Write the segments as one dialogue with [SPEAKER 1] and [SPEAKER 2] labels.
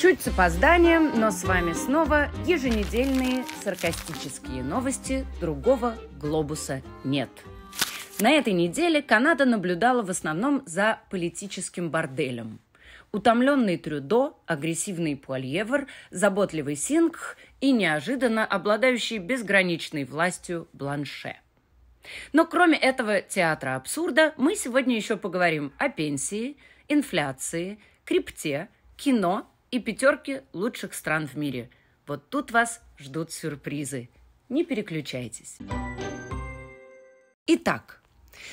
[SPEAKER 1] Чуть с опозданием, но с вами снова еженедельные саркастические новости другого глобуса нет. На этой неделе Канада наблюдала в основном за политическим борделем. Утомленный Трюдо, агрессивный Пуальевр, заботливый Сингх и неожиданно обладающий безграничной властью Бланше – но кроме этого театра абсурда, мы сегодня еще поговорим о пенсии, инфляции, крипте, кино и пятерки лучших стран в мире. Вот тут вас ждут сюрпризы. Не переключайтесь. Итак,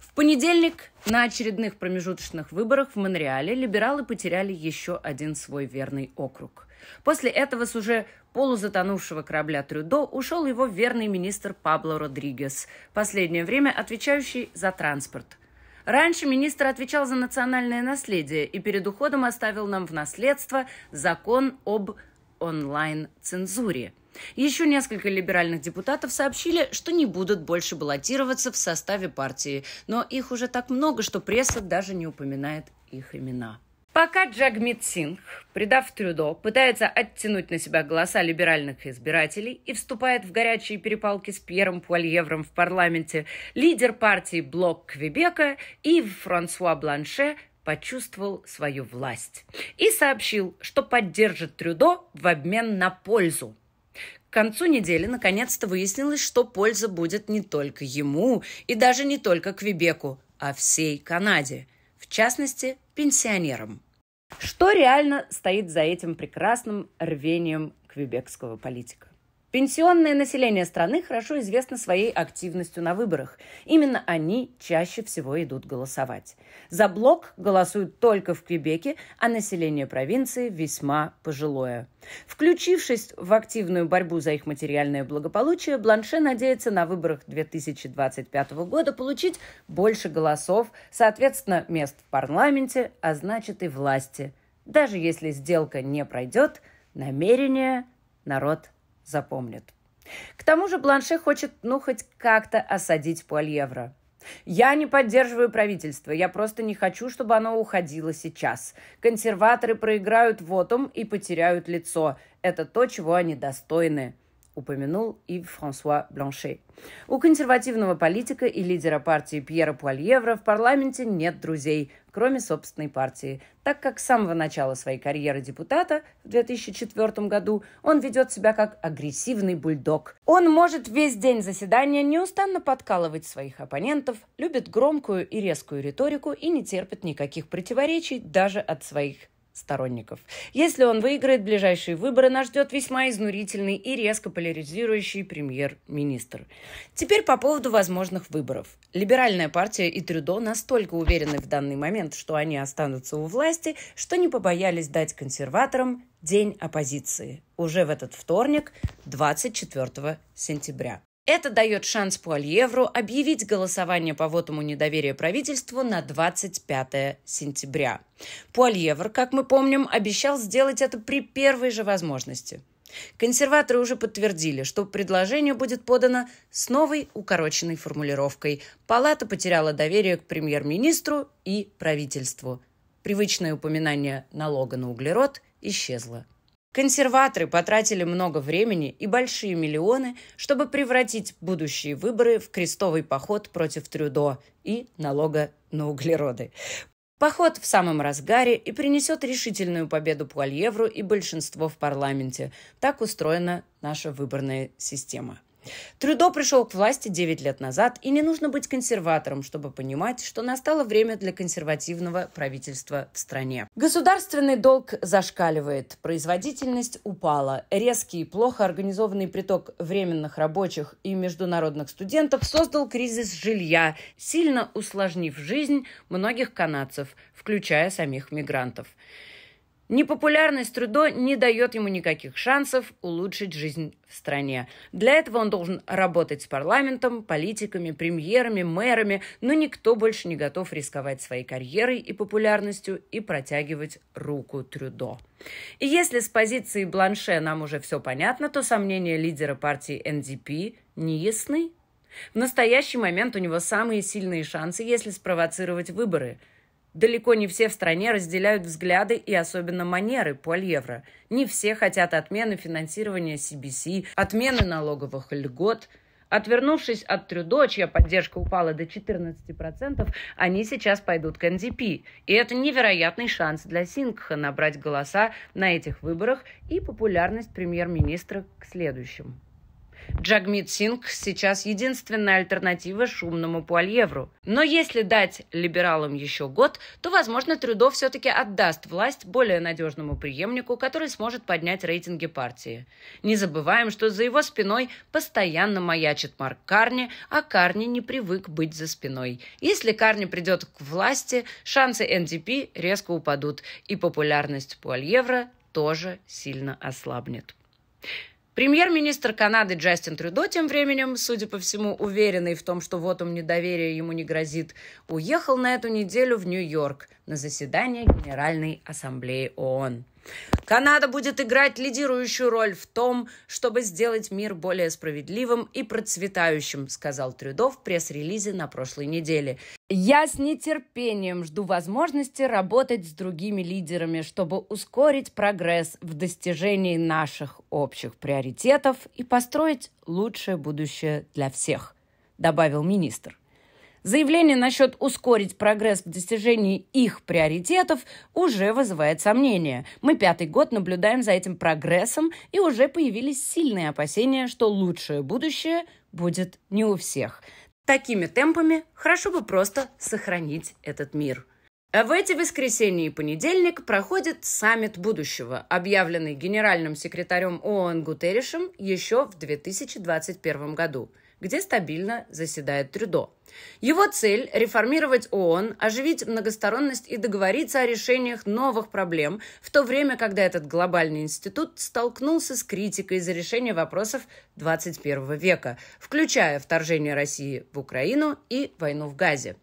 [SPEAKER 1] в понедельник на очередных промежуточных выборах в Монреале либералы потеряли еще один свой верный округ. После этого с уже полузатонувшего корабля Трюдо ушел его верный министр Пабло Родригес, последнее время отвечающий за транспорт – Раньше министр отвечал за национальное наследие и перед уходом оставил нам в наследство закон об онлайн-цензуре. Еще несколько либеральных депутатов сообщили, что не будут больше баллотироваться в составе партии, но их уже так много, что пресса даже не упоминает их имена. Пока Джагмит Сингх, придав Трюдо, пытается оттянуть на себя голоса либеральных избирателей и вступает в горячие перепалки с Пьером Пуальевром в парламенте, лидер партии «Блок Квебека» Ив Франсуа Бланше почувствовал свою власть и сообщил, что поддержит Трюдо в обмен на пользу. К концу недели наконец-то выяснилось, что польза будет не только ему и даже не только Квебеку, а всей Канаде, в частности, пенсионерам – что реально стоит за этим прекрасным рвением квебекского политика? Пенсионное население страны хорошо известно своей активностью на выборах. Именно они чаще всего идут голосовать. За блок голосуют только в Квебеке, а население провинции весьма пожилое. Включившись в активную борьбу за их материальное благополучие, Бланше надеется на выборах 2025 года получить больше голосов, соответственно, мест в парламенте, а значит и власти. Даже если сделка не пройдет, намерение народ запомнит. К тому же Бланше хочет, ну, хоть как-то осадить Пуальевра. Я не поддерживаю правительство, я просто не хочу, чтобы оно уходило сейчас. Консерваторы проиграют вотум и потеряют лицо. Это то, чего они достойны упомянул и Франсуа Бланше. У консервативного политика и лидера партии Пьера Пуальевра в парламенте нет друзей, кроме собственной партии, так как с самого начала своей карьеры депутата в 2004 году он ведет себя как агрессивный бульдог. Он может весь день заседания неустанно подкалывать своих оппонентов, любит громкую и резкую риторику и не терпит никаких противоречий даже от своих сторонников. Если он выиграет ближайшие выборы, нас ждет весьма изнурительный и резко поляризирующий премьер-министр. Теперь по поводу возможных выборов. Либеральная партия и Трюдо настолько уверены в данный момент, что они останутся у власти, что не побоялись дать консерваторам день оппозиции уже в этот вторник, 24 сентября. Это дает шанс Пуальевру объявить голосование по вотуму недоверия правительству на 25 сентября. Пуальевр, как мы помним, обещал сделать это при первой же возможности. Консерваторы уже подтвердили, что предложение будет подано с новой укороченной формулировкой. Палата потеряла доверие к премьер-министру и правительству. Привычное упоминание налога на углерод исчезло. Консерваторы потратили много времени и большие миллионы, чтобы превратить будущие выборы в крестовый поход против Трюдо и налога на углероды. Поход в самом разгаре и принесет решительную победу Пуальевру и большинство в парламенте. Так устроена наша выборная система. Трюдо пришел к власти 9 лет назад, и не нужно быть консерватором, чтобы понимать, что настало время для консервативного правительства в стране. Государственный долг зашкаливает, производительность упала, резкий и плохо организованный приток временных рабочих и международных студентов создал кризис жилья, сильно усложнив жизнь многих канадцев, включая самих мигрантов. Непопулярность Трюдо не дает ему никаких шансов улучшить жизнь в стране. Для этого он должен работать с парламентом, политиками, премьерами, мэрами, но никто больше не готов рисковать своей карьерой и популярностью и протягивать руку Трюдо. И если с позиции Бланше нам уже все понятно, то сомнения лидера партии НДП не ясны. В настоящий момент у него самые сильные шансы, если спровоцировать выборы – Далеко не все в стране разделяют взгляды и особенно манеры Польевра. Не все хотят отмены финансирования CBC, отмены налоговых льгот. Отвернувшись от Трюдо, чья поддержка упала до 14%, они сейчас пойдут к НДП. И это невероятный шанс для Сингха набрать голоса на этих выборах и популярность премьер-министра к следующим. Джагмит Синг сейчас единственная альтернатива шумному Пуальевру. Но если дать либералам еще год, то, возможно, Трюдо все-таки отдаст власть более надежному преемнику, который сможет поднять рейтинги партии. Не забываем, что за его спиной постоянно маячит Марк Карни, а Карни не привык быть за спиной. Если Карни придет к власти, шансы НДП резко упадут, и популярность Пуальевра тоже сильно ослабнет. Премьер-министр Канады Джастин Трюдо тем временем, судя по всему, уверенный в том, что вот он недоверие ему не грозит, уехал на эту неделю в Нью-Йорк на заседание Генеральной Ассамблеи ООН. Канада будет играть лидирующую роль в том, чтобы сделать мир более справедливым и процветающим, сказал Трюдо в пресс-релизе на прошлой неделе. Я с нетерпением жду возможности работать с другими лидерами, чтобы ускорить прогресс в достижении наших общих приоритетов и построить лучшее будущее для всех, добавил министр. Заявление насчет ускорить прогресс в достижении их приоритетов уже вызывает сомнения. Мы пятый год наблюдаем за этим прогрессом, и уже появились сильные опасения, что лучшее будущее будет не у всех. Такими темпами хорошо бы просто сохранить этот мир. А в эти воскресенье и понедельник проходит саммит будущего, объявленный генеральным секретарем ООН Гутерришем еще в 2021 году – где стабильно заседает Трюдо. Его цель – реформировать ООН, оживить многосторонность и договориться о решениях новых проблем, в то время, когда этот глобальный институт столкнулся с критикой за решение вопросов 21 века, включая вторжение России в Украину и войну в Газе.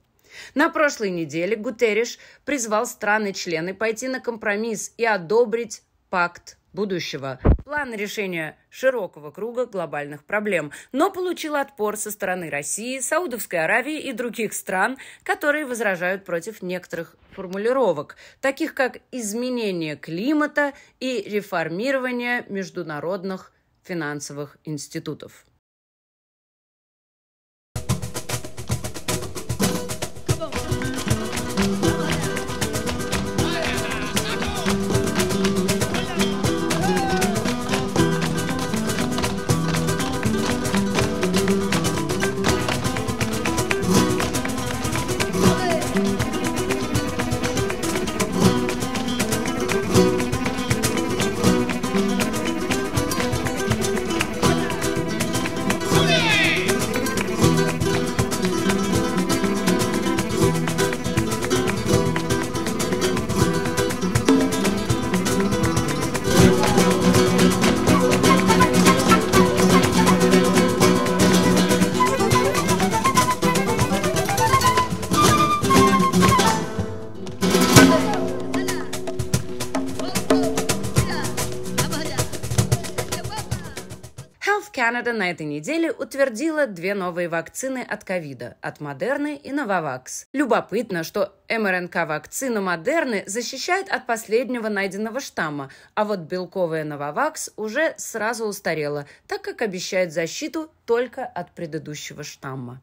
[SPEAKER 1] На прошлой неделе Гутерриш призвал страны-члены пойти на компромисс и одобрить пакт будущего, план решения широкого круга глобальных проблем, но получил отпор со стороны России, Саудовской Аравии и других стран, которые возражают против некоторых формулировок, таких как изменение климата и реформирование международных финансовых институтов. Канада на этой неделе утвердила две новые вакцины от ковида – от Модерны и Нововакс. Любопытно, что МРНК-вакцина Модерны защищает от последнего найденного штамма, а вот белковая Нововакс уже сразу устарела, так как обещает защиту только от предыдущего штамма.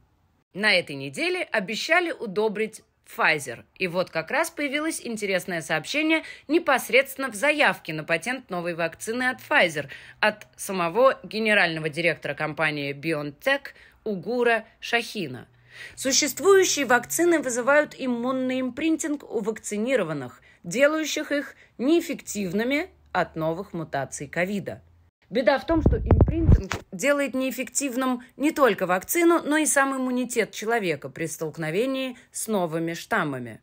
[SPEAKER 1] На этой неделе обещали удобрить Pfizer. И вот как раз появилось интересное сообщение непосредственно в заявке на патент новой вакцины от Pfizer от самого генерального директора компании BioNTech Угура Шахина. Существующие вакцины вызывают иммунный импринтинг у вакцинированных, делающих их неэффективными от новых мутаций ковида – Беда в том, что импринтинг делает неэффективным не только вакцину, но и сам иммунитет человека при столкновении с новыми штаммами.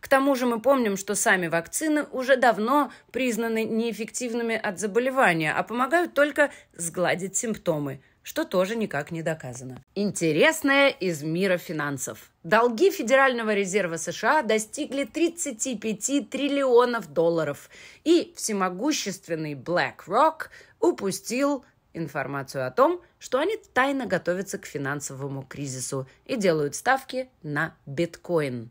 [SPEAKER 1] К тому же мы помним, что сами вакцины уже давно признаны неэффективными от заболевания, а помогают только сгладить симптомы, что тоже никак не доказано. Интересное из мира финансов. Долги Федерального резерва США достигли 35 триллионов долларов, и всемогущественный BlackRock упустил информацию о том, что они тайно готовятся к финансовому кризису и делают ставки на биткоин.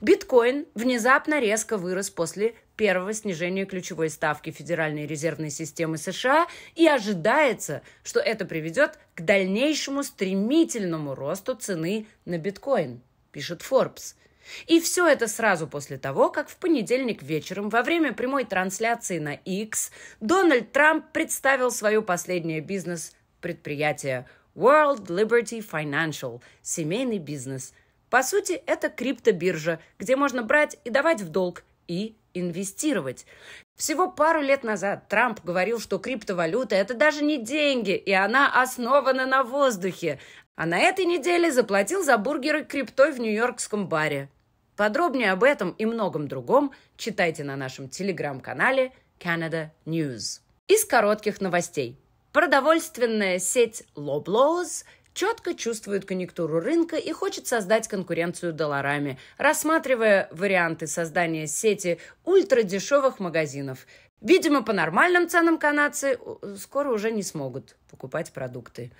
[SPEAKER 1] Биткоин внезапно резко вырос после первого снижения ключевой ставки Федеральной резервной системы США и ожидается, что это приведет к дальнейшему стремительному росту цены на биткоин, пишет Forbes – и все это сразу после того, как в понедельник вечером во время прямой трансляции на X Дональд Трамп представил свое последнее бизнес-предприятие World Liberty Financial – семейный бизнес. По сути, это криптобиржа, где можно брать и давать в долг, и инвестировать. Всего пару лет назад Трамп говорил, что криптовалюта – это даже не деньги, и она основана на воздухе. А на этой неделе заплатил за бургеры криптой в нью-йоркском баре. Подробнее об этом и многом другом читайте на нашем телеграм-канале Canada News. Из коротких новостей. Продовольственная сеть Loblaws четко чувствует конъюнктуру рынка и хочет создать конкуренцию долларами, рассматривая варианты создания сети ультрадешевых магазинов. Видимо, по нормальным ценам канадцы э, скоро уже не смогут покупать продукты.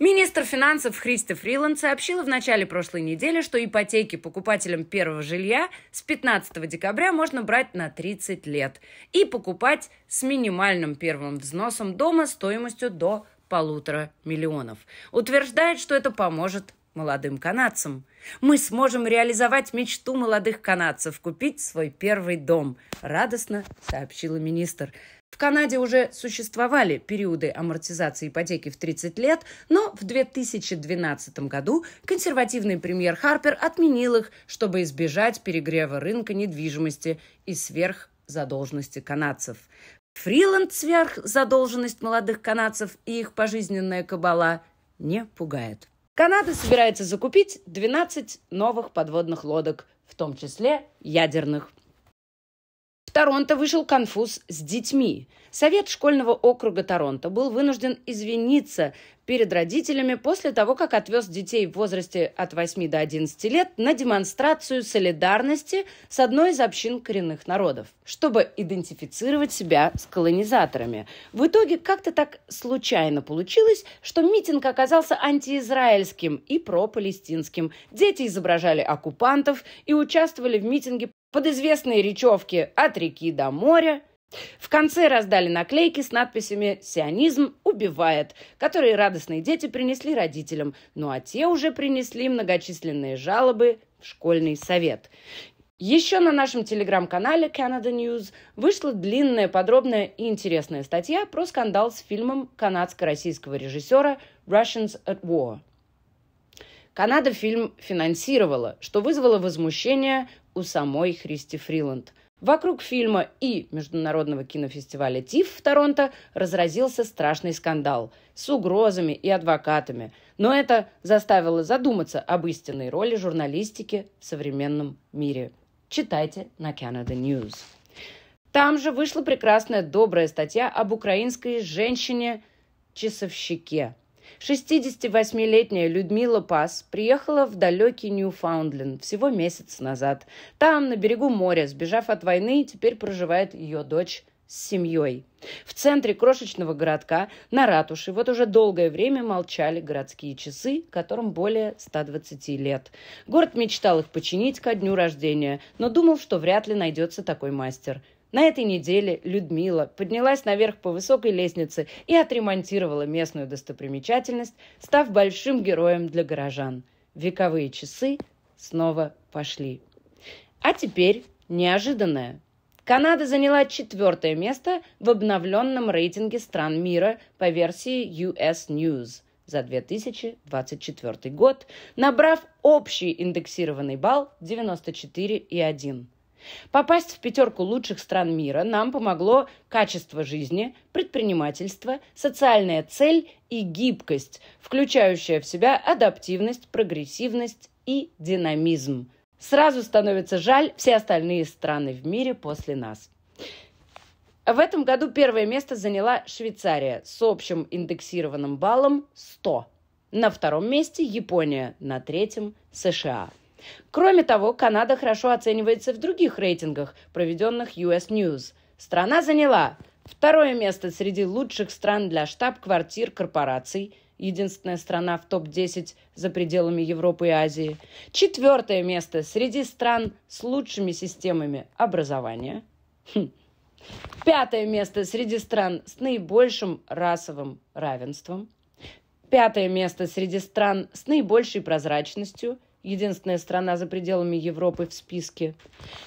[SPEAKER 1] Министр финансов Христи Фриланд сообщила в начале прошлой недели, что ипотеки покупателям первого жилья с 15 декабря можно брать на 30 лет и покупать с минимальным первым взносом дома стоимостью до полутора миллионов. Утверждает, что это поможет молодым канадцам. Мы сможем реализовать мечту молодых канадцев – купить свой первый дом, радостно сообщила министр. В Канаде уже существовали периоды амортизации ипотеки в 30 лет, но в 2012 году консервативный премьер Харпер отменил их, чтобы избежать перегрева рынка недвижимости и сверхзадолженности канадцев. Фриланд сверхзадолженность молодых канадцев и их пожизненная кабала не пугает. Канада собирается закупить 12 новых подводных лодок, в том числе ядерных. В Торонто вышел конфуз с детьми. Совет школьного округа Торонто был вынужден извиниться перед родителями после того, как отвез детей в возрасте от 8 до 11 лет на демонстрацию солидарности с одной из общин коренных народов, чтобы идентифицировать себя с колонизаторами. В итоге как-то так случайно получилось, что митинг оказался антиизраильским и пропалестинским. Дети изображали оккупантов и участвовали в митинге под известные речевки «От реки до моря», в конце раздали наклейки с надписями «Сионизм убивает», которые радостные дети принесли родителям, ну а те уже принесли многочисленные жалобы в школьный совет. Еще на нашем телеграм-канале Canada News вышла длинная, подробная и интересная статья про скандал с фильмом канадско-российского режиссера «Russians at War». Канада фильм финансировала, что вызвало возмущение у самой Христи Фриланд. Вокруг фильма и Международного кинофестиваля ТИФ в Торонто разразился страшный скандал с угрозами и адвокатами. Но это заставило задуматься об истинной роли журналистики в современном мире. Читайте на Canada News. Там же вышла прекрасная добрая статья об украинской женщине-часовщике – 68-летняя Людмила Пас приехала в далекий Ньюфаундленд всего месяц назад. Там, на берегу моря, сбежав от войны, теперь проживает ее дочь с семьей. В центре крошечного городка на ратуше вот уже долгое время молчали городские часы, которым более 120 лет. Город мечтал их починить ко дню рождения, но думал, что вряд ли найдется такой мастер – на этой неделе Людмила поднялась наверх по высокой лестнице и отремонтировала местную достопримечательность, став большим героем для горожан. Вековые часы снова пошли. А теперь неожиданное. Канада заняла четвертое место в обновленном рейтинге стран мира по версии US News за 2024 год, набрав общий индексированный балл 94,1. Попасть в пятерку лучших стран мира нам помогло качество жизни, предпринимательство, социальная цель и гибкость, включающая в себя адаптивность, прогрессивность и динамизм. Сразу становится жаль все остальные страны в мире после нас. В этом году первое место заняла Швейцария с общим индексированным баллом 100. На втором месте Япония, на третьем США. Кроме того, Канада хорошо оценивается в других рейтингах, проведенных US News. Страна заняла второе место среди лучших стран для штаб-квартир корпораций, единственная страна в топ-10 за пределами Европы и Азии. Четвертое место среди стран с лучшими системами образования. Хм. Пятое место среди стран с наибольшим расовым равенством. Пятое место среди стран с наибольшей прозрачностью – единственная страна за пределами Европы в списке.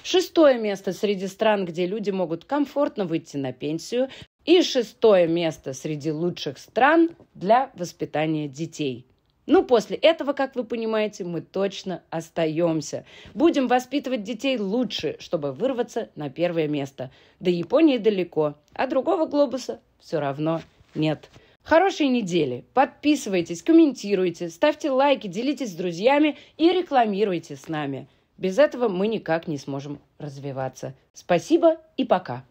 [SPEAKER 1] Шестое место среди стран, где люди могут комфортно выйти на пенсию. И шестое место среди лучших стран для воспитания детей. Ну, после этого, как вы понимаете, мы точно остаемся. Будем воспитывать детей лучше, чтобы вырваться на первое место. До Японии далеко, а другого глобуса все равно нет. Хорошей недели! Подписывайтесь, комментируйте, ставьте лайки, делитесь с друзьями и рекламируйте с нами. Без этого мы никак не сможем развиваться. Спасибо и пока!